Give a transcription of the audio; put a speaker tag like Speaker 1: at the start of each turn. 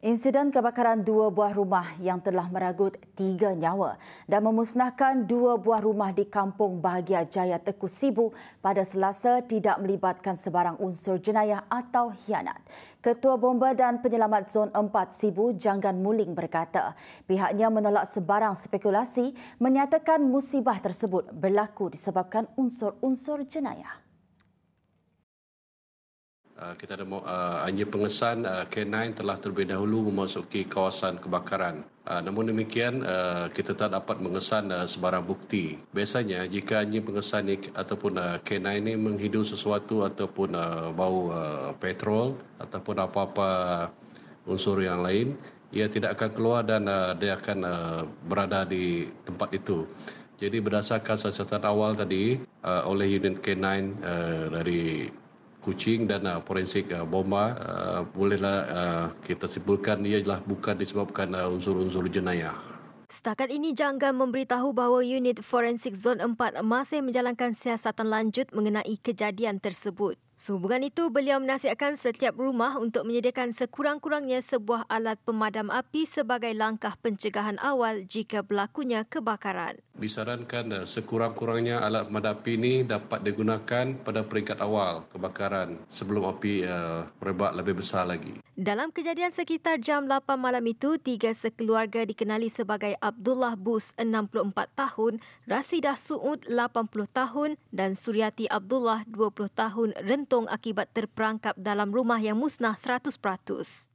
Speaker 1: Insiden kebakaran dua buah rumah yang telah meragut tiga nyawa dan memusnahkan dua buah rumah di Kampung Bahagia Jaya Teku Sibu pada selasa tidak melibatkan sebarang unsur jenayah atau hianat. Ketua Bomba dan Penyelamat Zon 4 Sibu Janggan Muling berkata pihaknya menolak sebarang spekulasi menyatakan musibah tersebut berlaku disebabkan unsur-unsur jenayah.
Speaker 2: Ah, kita ada uh, ah, anjing pengesan uh, ah, K9 telah terlebih dahulu memasuki kawasan kebakaran. Uh, namun demikian, uh, kita tak dapat mengesan uh, sebarang bukti. Biasanya, jika anjing pengesan ini ataupun uh, K9 ini menghidu sesuatu ataupun uh, bau uh, petrol ataupun apa-apa unsur yang lain, ia tidak akan keluar dan uh, dia akan uh, berada di tempat itu. Jadi berdasarkan catatan awal tadi uh, oleh unit K9 uh, dari kucing dan uh, forensik uh, bomba uh, bolehlah uh, kita simpulkan ia adalah bukan disebabkan uh, unsur-unsur jenayah.
Speaker 3: Setakat ini janggan memberitahu bahawa unit forensik zon 4 masih menjalankan siasatan lanjut mengenai kejadian tersebut. Sehubungan itu, beliau menasihatkan setiap rumah untuk menyediakan sekurang-kurangnya sebuah alat pemadam api sebagai langkah pencegahan awal jika berlakunya kebakaran.
Speaker 2: Disarankan sekurang-kurangnya alat pemadam api ini dapat digunakan pada peringkat awal kebakaran sebelum api uh, merebak lebih besar lagi.
Speaker 3: Dalam kejadian sekitar jam 8 malam itu, tiga sekeluarga dikenali sebagai Abdullah Bus, 64 tahun, Rasidah Suud, 80 tahun dan Suryati Abdullah, 20 tahun rentang untung akibat terperangkap dalam rumah yang musnah 100%.